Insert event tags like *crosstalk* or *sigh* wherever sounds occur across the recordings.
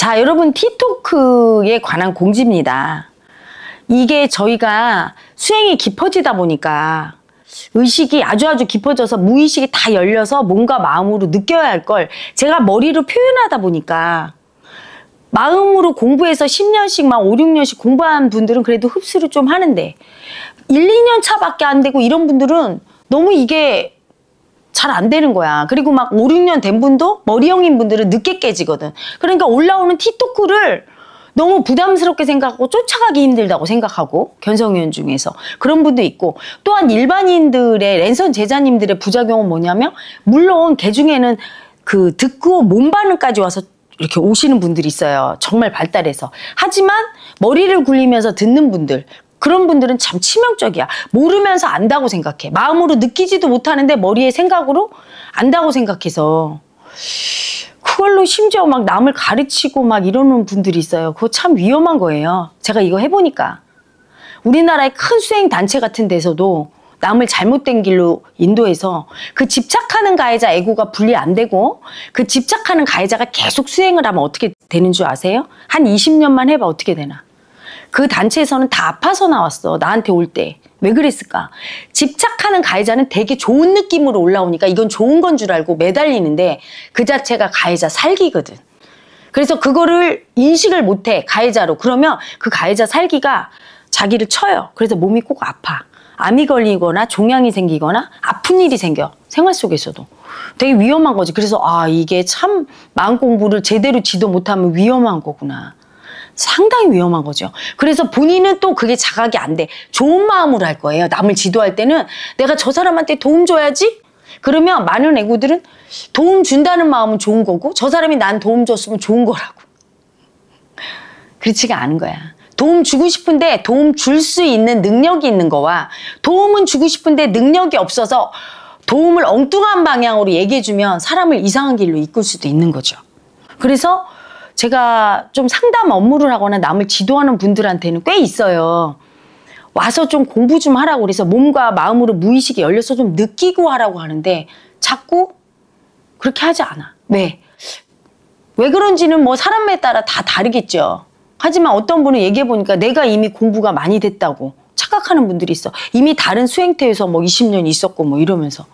자, 여러분 티토크에 관한 공지입니다. 이게 저희가 수행이 깊어지다 보니까 의식이 아주 아주 깊어져서 무의식이 다 열려서 몸과 마음으로 느껴야 할 걸 제가 머리로 표현하다 보니까 마음으로 공부해서 10년씩 막 5, 6년씩 공부한 분들은 그래도 흡수를 좀 하는데 1, 2년 차밖에 안 되고 이런 분들은 너무 이게 잘안 되는 거야. 그리고 막 5, 6년 된 분도 머리형인 분들은 늦게 깨지거든. 그러니까 올라오는 티토크를 너무 부담스럽게 생각하고 쫓아가기 힘들다고 생각하고 견성위원 중에서 그런 분도 있고 또한 일반인들의 랜선 제자님들의 부작용은 뭐냐면 물론 개 중에는 그 듣고 몸 반응까지 와서 이렇게 오시는 분들이 있어요. 정말 발달해서. 하지만 머리를 굴리면서 듣는 분들 그런 분들은 참 치명적이야. 모르면서 안다고 생각해. 마음으로 느끼지도 못하는데 머리에 생각으로 안다고 생각해서. 그걸로 심지어 막 남을 가르치고 막 이러는 분들이 있어요. 그거 참 위험한 거예요. 제가 이거 해보니까. 우리나라의 큰 수행단체 같은 데서도 남을 잘못된 길로 인도해서 그 집착하는 가해자 애고가 분리 안 되고 그 집착하는 가해자가 계속 수행을 하면 어떻게 되는 줄 아세요? 한 20년만 해봐 어떻게 되나? 그 단체에서는 다 아파서 나왔어. 나한테 올 때. 왜 그랬을까? 집착하는 가해자는 되게 좋은 느낌으로 올라오니까 이건 좋은 건 줄 알고 매달리는데 그 자체가 가해자 살기거든. 그래서 그거를 인식을 못해 가해자로 그러면 그 가해자 살기가 자기를 쳐요 그래서 몸이 꼭 아파 암이 걸리거나 종양이 생기거나 아픈 일이 생겨 생활 속에서도 되게 위험한 거지 그래서 아 이게 참 마음 공부를 제대로 지도 못하면 위험한 거구나 상당히 위험한 거죠. 그래서 본인은 또 그게 자각이 안 돼. 좋은 마음으로 할 거예요. 남을 지도할 때는 내가 저 사람한테 도움 줘야지? 그러면 많은 애구들은 도움 준다는 마음은 좋은 거고 저 사람이 난 도움 줬으면 좋은 거라고. 그렇지가 않은 거야. 도움 주고 싶은데 도움 줄 수 있는 능력이 있는 거와 도움은 주고 싶은데 능력이 없어서 도움을 엉뚱한 방향으로 얘기해주면 사람을 이상한 길로 이끌 수도 있는 거죠. 그래서 제가 좀 상담 업무를 하거나 남을 지도하는 분들한테는 꽤 있어요. 와서 좀 공부 좀 하라고 그래서 몸과 마음으로 무의식이 열려서 좀 느끼고 하라고 하는데 자꾸 그렇게 하지 않아. 왜? 네. 왜 그런지는 뭐 사람에 따라 다 다르겠죠. 하지만 어떤 분은 얘기해 보니까 내가 이미 공부가 많이 됐다고 착각하는 분들이 있어. 이미 다른 수행태에서 뭐 20년 있었고 뭐 이러면서.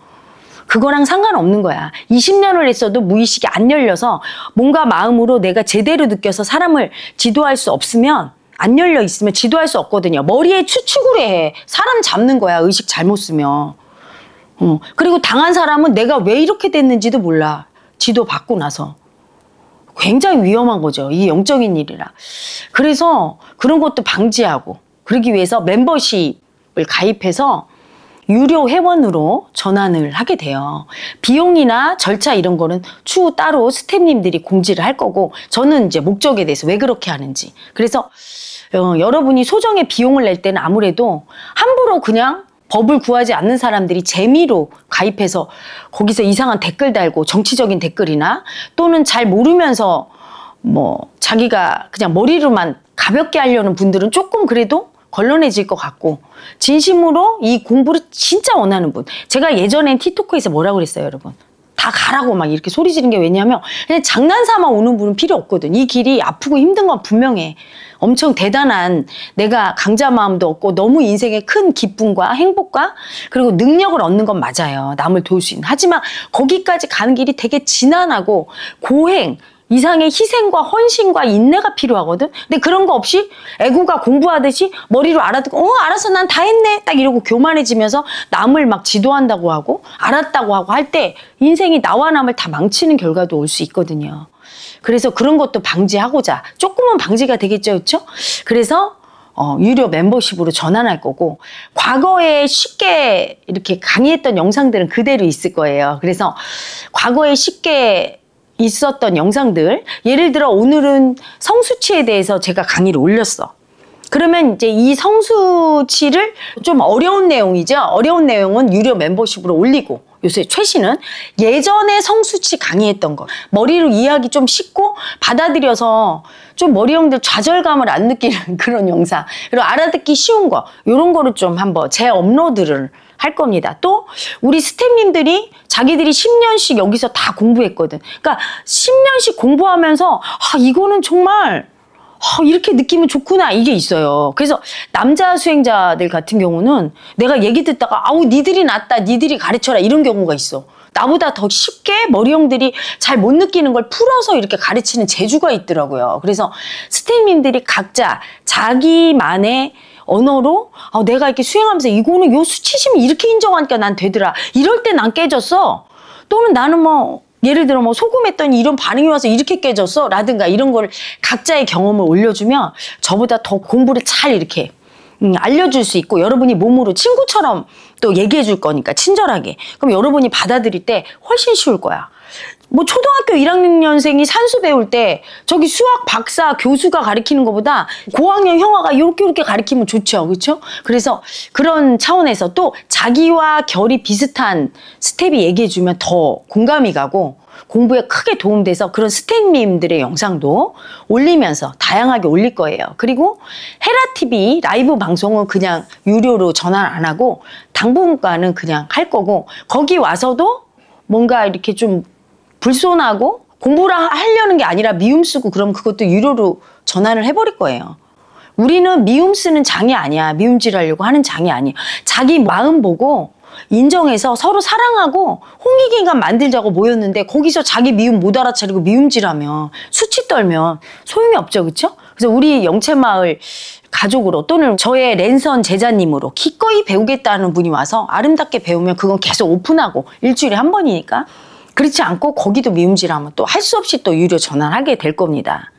그거랑 상관없는 거야. 20년을 했어도 무의식이 안 열려서 뭔가 마음으로 내가 제대로 느껴서 사람을 지도할 수 없으면 안 열려 있으면 지도할 수 없거든요. 머리에 추측으로 해. 사람 잡는 거야. 의식 잘못 쓰면. 어. 그리고 당한 사람은 내가 왜 이렇게 됐는지도 몰라. 지도 받고 나서. 굉장히 위험한 거죠. 이 영적인 일이라. 그래서 그런 것도 방지하고 그러기 위해서 멤버십을 가입해서 유료 회원으로 전환을 하게 돼요. 비용이나 절차 이런 거는 추후 따로 스탭님들이 공지를 할 거고 저는 이제 목적에 대해서 왜 그렇게 하는지 그래서 어, 여러분이 소정의 비용을 낼 때는 아무래도 함부로 그냥 법을 구하지 않는 사람들이 재미로 가입해서 거기서 이상한 댓글 달고 정치적인 댓글이나 또는 잘 모르면서 뭐 자기가 그냥 머리로만 가볍게 하려는 분들은 조금 그래도 걸러내질것 같고 진심으로 이 공부를 진짜 원하는 분 제가 예전엔 티토크에서 뭐라고 그랬어요 여러분 다 가라고 막 이렇게 소리 지른 게왜냐면 그냥 장난삼아 오는 분은 필요 없거든 이 길이 아프고 힘든 건 분명해 엄청 대단한 내가 강자 마음도 없고 너무 인생의 큰 기쁨과 행복과 그리고 능력을 얻는 건 맞아요 남을 도울 수 있는 하지만 거기까지 가는 길이 되게 진난하고 고행 이상의 희생과 헌신과 인내가 필요하거든. 근데 그런 거 없이 애구가 공부하듯이 머리로 알아듣고 어 알아서 난 다 했네 딱 이러고 교만해지면서 남을 막 지도한다고 하고 알았다고 하고 할 때 인생이 나와 남을 다 망치는 결과도 올 수 있거든요. 그래서 그런 것도 방지하고자 조금은 방지가 되겠죠, 그렇죠? 그래서 어, 유료 멤버십으로 전환할 거고 과거에 쉽게 이렇게 강의했던 영상들은 그대로 있을 거예요. 그래서 과거에 쉽게 있었던 영상들 예를 들어 오늘은 성수치에 대해서 제가 강의를 올렸어 그러면 이제 이 성수치를 좀 어려운 내용이죠 어려운 내용은 유료 멤버십으로 올리고 요새 최신은 예전에 성수치 강의했던 거 머리로 이해하기 좀 쉽고 받아들여서 좀 머리 형들 좌절감을 안 느끼는 *laughs* 그런 영상 그리고 알아듣기 쉬운 거 이런 거를 좀 한번 재 업로드를 할 겁니다. 또 우리 스태프님들이 자기들이 10년씩 여기서 다 공부했거든. 그러니까 10년씩 공부하면서 아, 이거는 정말 아, 이렇게 느끼면 좋구나 이게 있어요. 그래서 남자 수행자들 같은 경우는 내가 얘기 듣다가 아우 니들이 낫다 니들이 가르쳐라 이런 경우가 있어. 나보다 더 쉽게 머리형들이 잘 못 느끼는 걸 풀어서 이렇게 가르치는 재주가 있더라고요. 그래서 스태프님들이 각자 자기만의 언어로 아, 내가 이렇게 수행하면서 이거는 요 수치심이 이렇게 인정하니까 난 되더라. 이럴 때 난 깨졌어. 또는 나는 뭐 예를 들어 뭐 소금했더니 이런 반응이 와서 이렇게 깨졌어 라든가 이런 걸 각자의 경험을 올려주면 저보다 더 공부를 잘 이렇게 음, 알려줄 수 있고 여러분이 몸으로 친구처럼 또 얘기해 줄 거니까 친절하게 그럼 여러분이 받아들일 때 훨씬 쉬울 거야 뭐 초등학교 1학년생이 산수 배울 때 저기 수학 박사 교수가 가르키는 것보다 고학년 형아가 이렇게 이렇게 가르키면 좋죠. 그렇죠? 그래서 그런 차원에서 또 자기와 결이 비슷한 스텝이 얘기해 주면 더 공감이 가고 공부에 크게 도움돼서 그런 스텝님들의 영상도 올리면서 다양하게 올릴 거예요. 그리고 헤라TV 라이브 방송은 그냥 유료로 전환 안 하고 당분간은 그냥 할 거고 거기 와서도 뭔가 이렇게 좀 불손하고 공부를 하려는 게 아니라 미움 쓰고 그럼 그것도 유료로 전환을 해버릴 거예요. 우리는 미움 쓰는 장이 아니야. 미움질하려고 하는 장이 아니야. 자기 마음 보고 인정해서 서로 사랑하고 홍익인간 만들자고 모였는데 거기서 자기 미움 못 알아차리고 미움질하면 수치 떨면 소용이 없죠. 그렇죠? 그래서 우리 영채마을 가족으로 또는 저의 랜선 제자님으로 기꺼이 배우겠다는 분이 와서 아름답게 배우면 그건 계속 오픈하고 일주일에 한 번이니까 그렇지 않고 거기도 미움질하면 또 할 수 없이 또 유료 전환하게 될 겁니다.